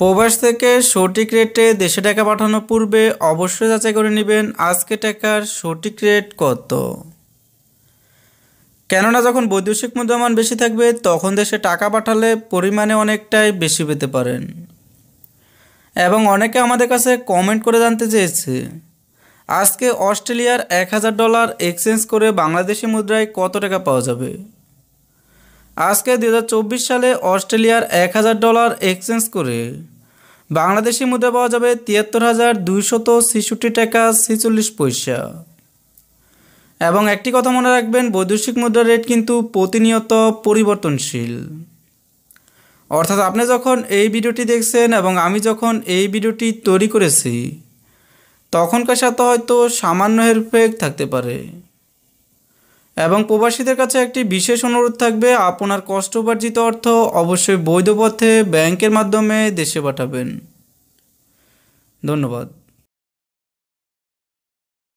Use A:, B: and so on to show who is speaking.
A: প্রবাস থেকে সঠিক রেটে দেশে টাকা পাঠানোর পূর্বে অবশ্যই যাচাই করে নেবেন আজকে টাকার সঠিক রেট কত কেননা যখন বৈদেশিক মুদ্রামান বেশি থাকবে তখন দেশে টাকা পাঠালে পরিমাণে অনেকটাই বেশি পেতে পারেন এবং অনেকে আমাদের কাছে কমেন্ট করে জানতে চেয়েছে আজকে অস্ট্রেলিয়ার এক হাজার ডলার এক্সচেঞ্জ করে বাংলাদেশি মুদ্রায় কত টাকা পাওয়া যাবে আজকে দু সালে অস্ট্রেলিয়ার এক হাজার ডলার এক্সচেঞ্জ করে বাংলাদেশি মুদ্রা পাওয়া যাবে তিয়াত্তর হাজার দুইশত ছেষট্টি টাকা ছেচল্লিশ পয়সা এবং একটি কথা মনে রাখবেন বৈদেশিক মুদ্রার রেট কিন্তু প্রতিনিয়ত পরিবর্তনশীল অর্থাৎ আপনি যখন এই ভিডিওটি দেখছেন এবং আমি যখন এই ভিডিওটি তৈরি করেছি তখনকার সাথে হয়তো সামান্য হেরফেক থাকতে পারে এবং প্রবাসীদের কাছে একটি বিশেষ অনুরোধ থাকবে আপনার কষ্ট উপার্জিত অর্থ অবশ্যই বৈধ পথে ব্যাংকের মাধ্যমে দেশে পাঠাবেন ধন্যবাদ